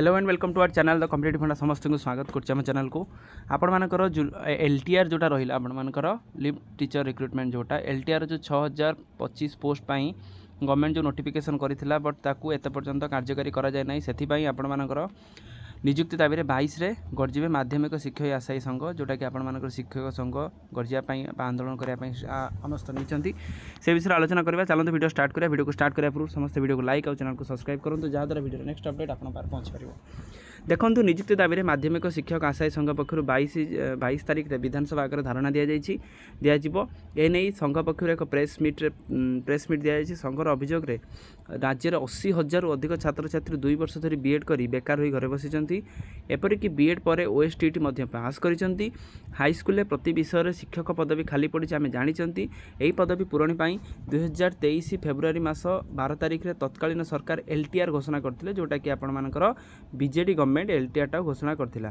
hello and welcome to our channel the competitive funda সমস্ত স্বাগত করছি আমার চ্যানেলকে আপনার এলটিআর যেটা রহিলা আপনার লিভ টিচর রিক্রুটমেন্ট যেটা এলটিআর যে ছ হাজার পঁচিশ পোস্ট পাই গভর্নমেন্ট যে নোটিফিকেসন করেছিল বট তাকে এত পর্যন্ত কার্যকারী করা যায় না সেইপাই আপনার ନିଯୁକ୍ତି ଦାବିରେ ବାଇଶରେ ଗର୍ଜିବେ ମାଧ୍ୟମିକ ଶିକ୍ଷକ ଆଶାୟୀ ସଂଘ ଯେଉଁଟାକି ଆପଣମାନଙ୍କର ଶିକ୍ଷକ ସଂଘ ଗର୍ଜିବା ପାଇଁ ବା ଆନ୍ଦୋଳନ କରିବା ପାଇଁ ଅନୁଷ୍ଠାନ ନେଇଛନ୍ତି ସେ ବିଷୟରେ ଆଲୋଚନା କରିବା ଚାଲନ୍ତୁ ଭିଡ଼ିଓ ଷ୍ଟାର୍ଟ କରିବା ଭିଡ଼ିଓକୁ ଷ୍ଟାର୍ଟ କରିବା ପୂର୍ବରୁ ସମସ୍ତେ ଭିଡ଼ିଓକୁ ଲାଇକ୍ ଆଉ ଚ୍ୟାନେଲକୁ ସବସ୍କ୍ରାଇବ୍ କରନ୍ତୁ ଯାହାଦ୍ୱାରା ଭିଡ଼ିଓର ନେକ୍ସଟ ଅପଡ଼େଟ୍ ଆପଣ ପାଖରେ ପହଞ୍ଚିପାରିବ ଦେଖନ୍ତୁ ନିଯୁକ୍ତି ଦାବିରେ ମାଧ୍ୟମିକ ଶିକ୍ଷକ ଆଶାୟୀ ସଂଘ ପକ୍ଷରୁ ବାଇଶ ବାଇଶ ତାରିଖରେ ବିଧାନସଭା ଆଗରେ ଧାରଣା ଦିଆଯାଇଛି ଦିଆଯିବ ଏନେଇ ସଂଘ ପକ୍ଷରୁ ଏକ ପ୍ରେସ୍ ମିଟ୍ରେ ପ୍ରେସ୍ ମିଟ୍ ଦିଆଯାଇଛି ସଂଘର ଅଭିଯୋଗରେ ରାଜ୍ୟରେ ଅଶୀ ହଜାରରୁ ଅଧିକ ଛାତ୍ରଛାତ୍ରୀ ଦୁଇ ବର୍ଷ ଧରି ବିଏଡ଼୍ କରି ବେକାର ହୋଇ ଘରେ ବସିଛନ୍ତି ଏପରିକି ବିଏଡ଼୍ ପରେ ଓଏସ୍ଟିଇଟି ମଧ୍ୟ ପାସ୍ କରିଛନ୍ତି ହାଇସ୍କୁଲରେ ପ୍ରତି ବିଷୟରେ ଶିକ୍ଷକ ପଦବୀ ଖାଲି ପଡ଼ିଛି ଆମେ ଜାଣିଛନ୍ତି ଏହି ପଦବୀ ପୂରଣ ପାଇଁ ଦୁଇହଜାର ତେଇଶ ଫେବୃଆରୀ ମାସ ବାର ତାରିଖରେ ତତ୍କାଳୀନ ସରକାର ଏଲ୍ଟିଆର୍ ଘୋଷଣା କରିଥିଲେ ଯେଉଁଟାକି ଆପଣମାନଙ୍କର ବିଜେଡ଼ି ଗଭର୍ଣ୍ଣମେଣ୍ଟ ଗଭର୍ଣ୍ଣମେଣ୍ଟ ଏଲ୍ଟିଆର୍ଟା ଘୋଷଣା କରିଥିଲା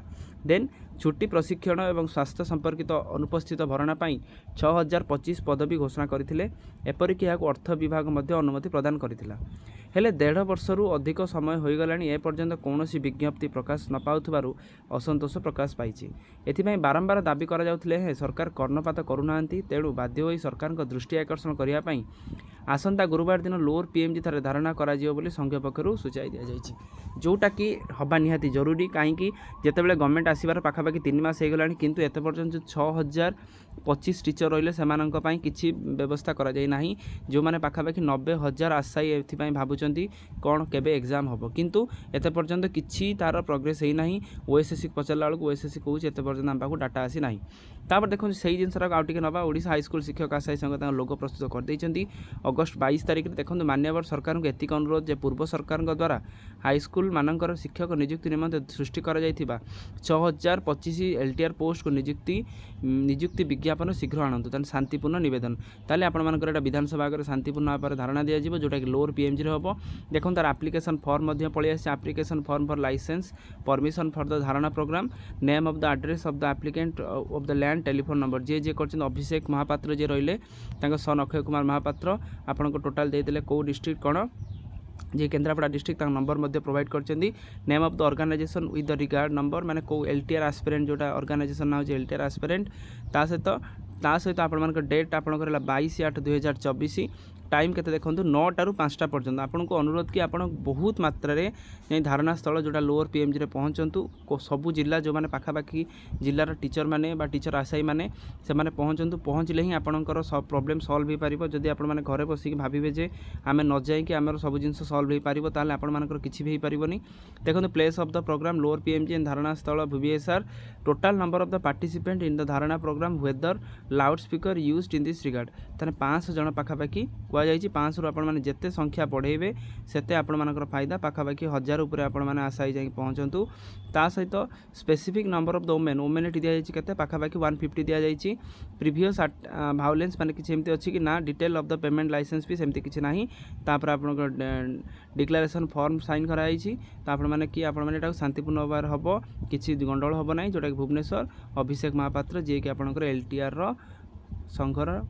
ଦେନ୍ ଛୁଟି ପ୍ରଶିକ୍ଷଣ ଏବଂ ସ୍ୱାସ୍ଥ୍ୟ ସମ୍ପର୍କିତ ଅନୁପସ୍ଥିତ ଭରଣା ପାଇଁ ଛଅ ହଜାର ପଚିଶ ପଦବୀ ଘୋଷଣା କରିଥିଲେ ଏପରିକି ଏହାକୁ ଅର୍ଥ ବିଭାଗ ମଧ୍ୟ ଅନୁମତି ପ୍ରଦାନ କରିଥିଲା ହେଲେ ଦେଢ଼ ବର୍ଷରୁ ଅଧିକ ସମୟ ହୋଇଗଲାଣି ଏପର୍ଯ୍ୟନ୍ତ କୌଣସି ବିଜ୍ଞପ୍ତି ପ୍ରକାଶ ନ ପାଉଥିବାରୁ ଅସନ୍ତୋଷ ପ୍ରକାଶ ପାଇଛି ଏଥିପାଇଁ ବାରମ୍ବାର ଦାବି କରାଯାଉଥିଲେ ହେଁ ସରକାର କର୍ଣ୍ଣପାତ କରୁନାହାନ୍ତି ତେଣୁ ବାଧ୍ୟ ହୋଇ ସରକାରଙ୍କ ଦୃଷ୍ଟି ଆକର୍ଷଣ କରିବା ପାଇଁ ଆସନ୍ତା ଗୁରୁବାର ଦିନ ଲୋଅର୍ ପିଏମ୍ଜି ଥରେ ଧାରଣା କରାଯିବ ବୋଲି ସଂଘ ପକ୍ଷରୁ ସୂଚାଇ ଦିଆଯାଇଛି ଯେଉଁଟାକି ହେବା ନିହାତି ଜରୁରୀ କାହିଁକି ଯେତେବେଳେ ଗଭର୍ଣ୍ଣମେଣ୍ଟ ଆସିବାର ପାଖାପାଖି ତିନି ମାସ ହୋଇଗଲାଣି କିନ୍ତୁ ଏତେ ପର୍ଯ୍ୟନ୍ତ ଛଅ ହଜାର ପଚିଶ ଟିଚର ରହିଲେ ସେମାନଙ୍କ ପାଇଁ କିଛି ବ୍ୟବସ୍ଥା କରାଯାଇ ନାହିଁ ଯେଉଁମାନେ ପାଖାପାଖି ନବେ ହଜାର ଆଶାୟୀ ଏଥିପାଇଁ ଭାବୁଛନ୍ତି କ'ଣ କେବେ ଏକ୍ଜାମ୍ ହେବ କିନ୍ତୁ ଏତେ ପର୍ଯ୍ୟନ୍ତ କିଛି ତା'ର ପ୍ରୋଗ୍ରେସ୍ ହୋଇନାହିଁ ଓଏସ୍ଏସ୍ସି ପଚାରିଲା ବେଳକୁ ଓଏସ୍ଏସ୍ସି କହୁଛି ଏତେ ପର୍ଯ୍ୟନ୍ତ ଆମ ପାଖକୁ ଡାଟା ଆସିନାହିଁ ତାପରେ ଦେଖନ୍ତୁ ସେଇ ଜିନିଷଟାକୁ ଆଉ ଟିକେ ନେବା ଓଡ଼ିଶା ହାଇସ୍କୁଲ ଶିକ୍ଷକ ଆଶାୟୀ ସଂଘ ତାଙ୍କ ଲୋଗ ପ୍ରସ୍ତୁତ କରିଦେଇଛନ୍ତି ଅଗଷ୍ଟ ବାଇଶ ତାରିଖରେ ଦେଖନ୍ତୁ ମାନ୍ୟବର ସରକାରଙ୍କୁ ଏତିକି ଅନୁରୋଧ ଯେ ପୂର୍ବ ସରକାରଙ୍କ ଦ୍ୱାରା ହାଇସ୍କୁଲମାନଙ୍କର ଶିକ୍ଷକ ନିଯୁକ୍ତି ନିମନ୍ତେ ସୃଷ୍ଟି କରାଯାଇଥିବା ଛଅ ହଜାର ପଚିଶ ଏଲ୍ଟିଆର୍ ପୋଷ୍ଟକୁ ନିଯୁକ୍ତି ନିଯୁକ୍ତି ବିଜ୍ଞାପନ ଶୀଘ୍ର ଆଣନ୍ତୁ ତାହେଲେ ଶାନ୍ତିପୂର୍ଣ୍ଣ ନିବେଦନ ତାହେଲେ ଆପଣମାନଙ୍କର ଏଇଟା ବିଧାନସଭା ଆଗରେ ଶାନ୍ତିପୂର୍ଣ୍ଣ ଭାବରେ ଧାରଣା ଦିଆଯିବ ଯେଉଁଟାକି ଲୋଅର୍ ପିଏମ୍ଜିରେ ହେବ ଦେଖନ୍ତୁ ତାର ଆପ୍ଲିକେସନ୍ ଫର୍ମ ମଧ୍ୟ ପଳେଇ ଆସିଛି application form for licence permission for the dharna program name of the address of the applicant of the land telephone number ଯିଏ ଯିଏ କରିଛନ୍ତି ଅଭିଷେକ ମହାପାତ୍ର ଯିଏ ରହିଲେ ତାଙ୍କ ସନ୍ ଅକ୍ଷୟ କୁମାର ମହାପାତ୍ର ଆପଣଙ୍କୁ ଟୋଟାଲ୍ ଦେଇଦେଲେ କେଉଁ ଡିଷ୍ଟ୍ରିକ୍ଟ କ'ଣ ଯେ କେନ୍ଦ୍ରାପଡ଼ା ଡିଷ୍ଟ୍ରିକ୍ଟ ତାଙ୍କ ନମ୍ବର ମଧ୍ୟ ପ୍ରୋଭାଇଡ଼ କରିଛନ୍ତି name of the organisation with the regard number ମାନେ କେଉଁ ଏଲ୍ ଟି ଆର୍ ଆସ୍ପିରେଣ୍ଟ ଯେଉଁଟା ଅର୍ଗାନାଇଜେସନ୍ ନାଁ ହେଉଛି ଏଲ୍ ଟି ଆର୍ ଆସ୍ପିରେଣ୍ଟ ତା ସହିତ ତା ସହିତ ଆପଣମାନଙ୍କର ଡେଟ୍ ଆପଣଙ୍କର ହେଲା ବାଇଶ ଆଠ ଦୁଇହଜାର ଚବିଶ ଟାଇମ୍ କେତେ ଦେଖନ୍ତୁ ନଅଟାରୁ ପାଞ୍ଚଟା ପର୍ଯ୍ୟନ୍ତ ଆପଣଙ୍କୁ ଅନୁରୋଧ କି ଆପଣ ବହୁତ ମାତ୍ରାରେ ଯାଇ ଧାରଣା ସ୍ଥଳ ଯେଉଁଟା ଲୋअର୍ ପିଏମ୍ଜିରେ ପହଞ୍ଚନ୍ତୁ ସବୁ ଜିଲ୍ଲା ଯେଉଁମାନେ ପାଖାପାଖି ଜିଲ୍ଲାର ଟିଚର୍ମାନେ ବା ଟିଚର୍ ଆଶାୟୀମାନେ ସେମାନେ ପହଞ୍ଚନ୍ତୁ ପହଞ୍ଚିଲେ ହିଁ ଆପଣଙ୍କର ପ୍ରୋବ୍ଲେମ୍ ସଲ୍ଭ ହୋଇପାରିବ ଯଦି ଆପଣମାନେ ଘରେ ବସିକି ଭାବିବେ ଯେ ଆମେ ନ ଯାଇକି ଆମର ସବୁ ଜିନିଷ ସଲ୍ଭ ହୋଇପାରିବ ତାହେଲେ ଆପଣମାନଙ୍କର କିଛି ବି ହୋଇପାରିବନି ଦେଖନ୍ତୁ place of the program lower PMG in dharna ସ୍ଥଳ BBSR total number of the participant in the dharna program whether loudspeaker used in this regard ତାହେଲେ ପାଞ୍ଚଶହ ଜଣ ପାଖାପାଖି କୁହାଯାଇଛି ପାଞ୍ଚଶହରୁ ଆପଣମାନେ ଯେତେ ସଂଖ୍ୟା ବଢ଼େଇବେ ସେତେ ଆପଣମାନଙ୍କର ଫାଇଦା ପାଖାପାଖି ହଜାର ଉପରେ ଆପଣମାନେ ଆଶା ହେଇ ଯାଇକି ପହଞ୍ଚନ୍ତୁ ତା ସହିତ specific number of the women women ଏଠି ଦିଆଯାଇଛି କେତେ ପାଖାପାଖି ୱାନ୍ ଫିଫ୍ଟି ଦିଆଯାଇଛି ପ୍ରିଭିୟସ୍ ଭାଓଲେନ୍ସ ମାନେ କିଛି ଏମିତି ଅଛି କି ନା detail of the payment licence ବି ସେମିତି କିଛି ନାହିଁ ତାପରେ ଆପଣଙ୍କ ଡିକ୍ଲାରେସନ୍ ଫର୍ମ ସାଇନ୍ କରାଯାଇଛି ତ ଆପଣମାନେ କି ଆପଣମାନେ ଏଟାକୁ ଶାନ୍ତିପୂର୍ଣ୍ଣ ଭାବରେ ହେବ କିଛି ଗଣ୍ଡଗୋଳ ହେବ ନାହିଁ ଯେଉଁଟାକି ଭୁବନେଶ୍ୱର ଅଭିଷେକ ମହାପାତ୍ର ଯିଏକି ଆପଣଙ୍କର ଏଲ୍ ଟି ଆର୍ର संघर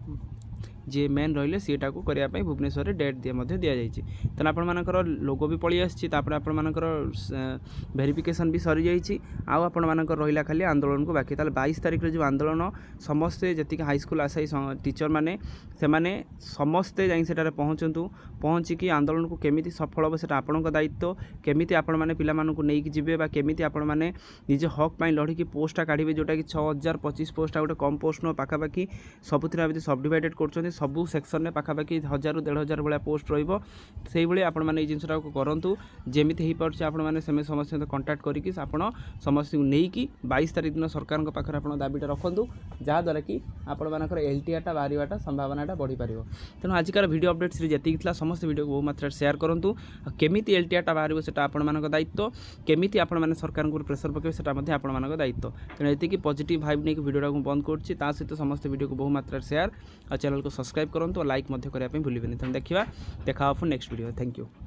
ଯିଏ ମେନ୍ ରହିଲେ ସିଏ ତାକୁ କରିବା ପାଇଁ ଭୁବନେଶ୍ୱରରେ ଡେଟ୍ ମଧ୍ୟ ଦିଆଯାଇଛି ତେଣୁ ଆପଣମାନଙ୍କର ଲୋଗୋ ବି ପଳେଇ ଆସିଛି ତାପରେ ଆପଣମାନଙ୍କର ଭେରିଫିକେସନ୍ ବି ସରିଯାଇଛି ଆଉ ଆପଣମାନଙ୍କର ରହିଲା ଖାଲି ଆନ୍ଦୋଳନକୁ ବାକି ତାହେଲେ ବାଇଶ ତାରିଖରେ ଯେଉଁ ଆନ୍ଦୋଳନ ସମସ୍ତେ ଯେତିକି ହାଇସ୍କୁଲ ଆଶାୟୀ ଟିଚରମାନେ ସେମାନେ ସମସ୍ତେ ଯାଇ ସେଠାରେ ପହଞ୍ଚନ୍ତୁ ପହଞ୍ଚିକି ଆନ୍ଦୋଳନକୁ କେମିତି ସଫଳ ହେବ ସେଟା ଆପଣଙ୍କ ଦାୟିତ୍ୱ କେମିତି ଆପଣମାନେ ପିଲାମାନଙ୍କୁ ନେଇକି ଯିବେ ବା କେମିତି ଆପଣମାନେ ନିଜ ହକ୍ ପାଇଁ ଲଢ଼ିକି ପୋଷ୍ଟଟା କାଢ଼ିବେ ଯେଉଁଟାକି ଛଅ ହଜାର ପଚିଶ ପୋଷ୍ଟଟା ଗୋଟେ କମ୍ ପୋଷ୍ଟ ନୁହଁ ପାଖାପାଖି ସବୁଥିରେ ଏମିତି ସବ୍ ଡିଭାଇଡ଼େଡ଼ କରୁଛନ୍ତି ସବୁ ସେକ୍ସନରେ ପାଖାପାଖି ହଜାରରୁ ଦେଢ଼ ହଜାର ଭଳିଆ ପୋଷ୍ଟ ରହିବ ସେଇଭଳି ଆପଣମାନେ ଏଇ ଜିନିଷଟାକୁ କରନ୍ତୁ ଯେମିତି ହେଇପାରୁଛି ଆପଣମାନେ ସେମିତି ସମସ୍ତଙ୍କ ସହିତ କଣ୍ଟାକ୍ଟ କରିକି ଆପଣ ସମସ୍ତଙ୍କୁ ନେଇକି ବାଇଶ ତାରିଖ ଦିନ ସରକାରଙ୍କ ପାଖରେ ଆପଣ ଦାବିଟା ରଖନ୍ତୁ ଯାହାଦ୍ୱାରା କି ଆପଣମାନଙ୍କର ଏଲ୍ଟିଆଟା ବାହାରିବାଟା ସମ୍ଭାବନାଟା ବଢ଼ିପାରିବ ତେଣୁ ଆଜିକାର ଭିଡ଼ିଓ ଅପଡ଼େଟ୍ ସିରିଜ୍ ଯେତିକି ଥିଲା ସମସ୍ତେ ଭିଡ଼ିଓକୁ ବହୁ ମାତ୍ରାରେ ସେୟାର କରନ୍ତୁ ଆଉ କେମିତି ଏଲ୍ଟିଆଟା ବାହାରିବ ସେଟା ଆପଣମାନଙ୍କ ଦାୟିତ୍ୱ କେମିତି ଆପଣମାନେ ସରକାରଙ୍କ ଉପରେ ପ୍ରେସର ପକାଇବେ ସେଟା ମଧ୍ୟ ଆପଣମାନଙ୍କ ଦାୟିତ୍ୱ ତେଣୁ ଏତିକି ପଜିଟିଭ୍ ଭାଇବ୍ ନେଇକି ଭିଡ଼ିଓଟାକୁ ବନ୍ଦ କରୁଛି ତା ସହିତ ସମସ୍ତେ ଭିଡ଼ିଓକୁ ବହୁ ମାତ୍ରାରେ ସେୟାର ଆଉ ଚ୍ୟାନେଲକୁ ସବସ୍କ୍ରାଇବ୍ सब्सक्राइब करूँ लाइक करने भूल देखा नेक्स्ट भिडियो थैंक यू